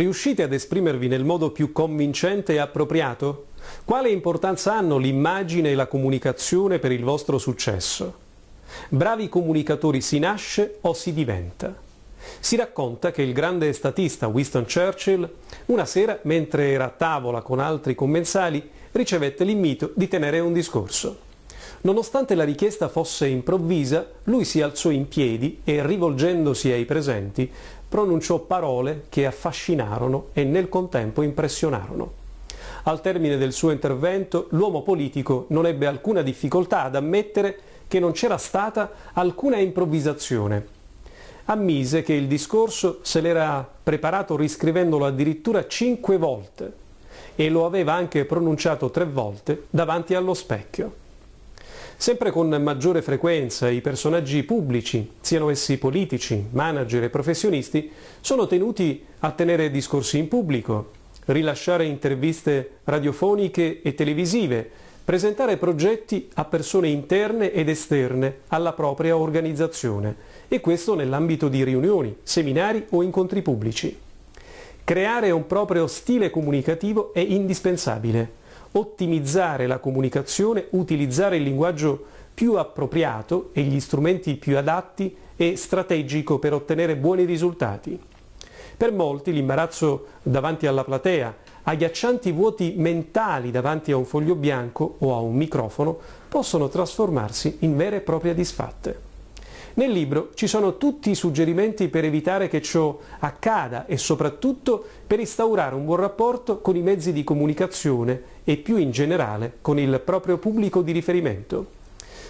Riuscite ad esprimervi nel modo più convincente e appropriato? Quale importanza hanno l'immagine e la comunicazione per il vostro successo? Bravi comunicatori si nasce o si diventa? Si racconta che il grande statista Winston Churchill, una sera, mentre era a tavola con altri commensali, ricevette l'invito di tenere un discorso. Nonostante la richiesta fosse improvvisa, lui si alzò in piedi e, rivolgendosi ai presenti, pronunciò parole che affascinarono e nel contempo impressionarono. Al termine del suo intervento, l'uomo politico non ebbe alcuna difficoltà ad ammettere che non c'era stata alcuna improvvisazione. Ammise che il discorso se l'era preparato riscrivendolo addirittura cinque volte e lo aveva anche pronunciato tre volte davanti allo specchio. Sempre con maggiore frequenza i personaggi pubblici, siano essi politici, manager e professionisti, sono tenuti a tenere discorsi in pubblico, rilasciare interviste radiofoniche e televisive, presentare progetti a persone interne ed esterne alla propria organizzazione, e questo nell'ambito di riunioni, seminari o incontri pubblici. Creare un proprio stile comunicativo è indispensabile ottimizzare la comunicazione, utilizzare il linguaggio più appropriato e gli strumenti più adatti e strategico per ottenere buoni risultati. Per molti l'imbarazzo davanti alla platea, agghiaccianti vuoti mentali davanti a un foglio bianco o a un microfono possono trasformarsi in vere e proprie disfatte. Nel libro ci sono tutti i suggerimenti per evitare che ciò accada e soprattutto per instaurare un buon rapporto con i mezzi di comunicazione e più in generale con il proprio pubblico di riferimento.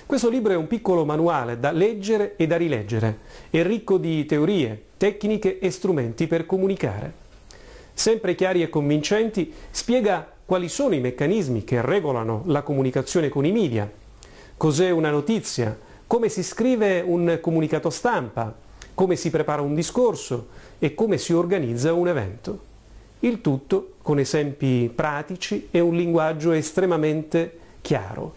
Questo libro è un piccolo manuale da leggere e da rileggere, è ricco di teorie, tecniche e strumenti per comunicare. Sempre chiari e convincenti, spiega quali sono i meccanismi che regolano la comunicazione con i media, cos'è una notizia, come si scrive un comunicato stampa, come si prepara un discorso e come si organizza un evento. Il tutto con esempi pratici e un linguaggio estremamente chiaro,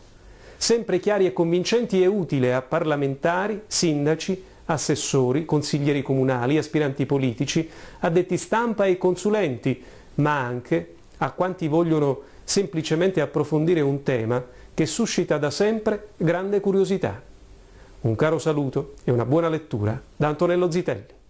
sempre chiari e convincenti e utile a parlamentari, sindaci, assessori, consiglieri comunali, aspiranti politici, addetti stampa e consulenti, ma anche a quanti vogliono semplicemente approfondire un tema che suscita da sempre grande curiosità. Un caro saluto e una buona lettura da Antonello Zitelli.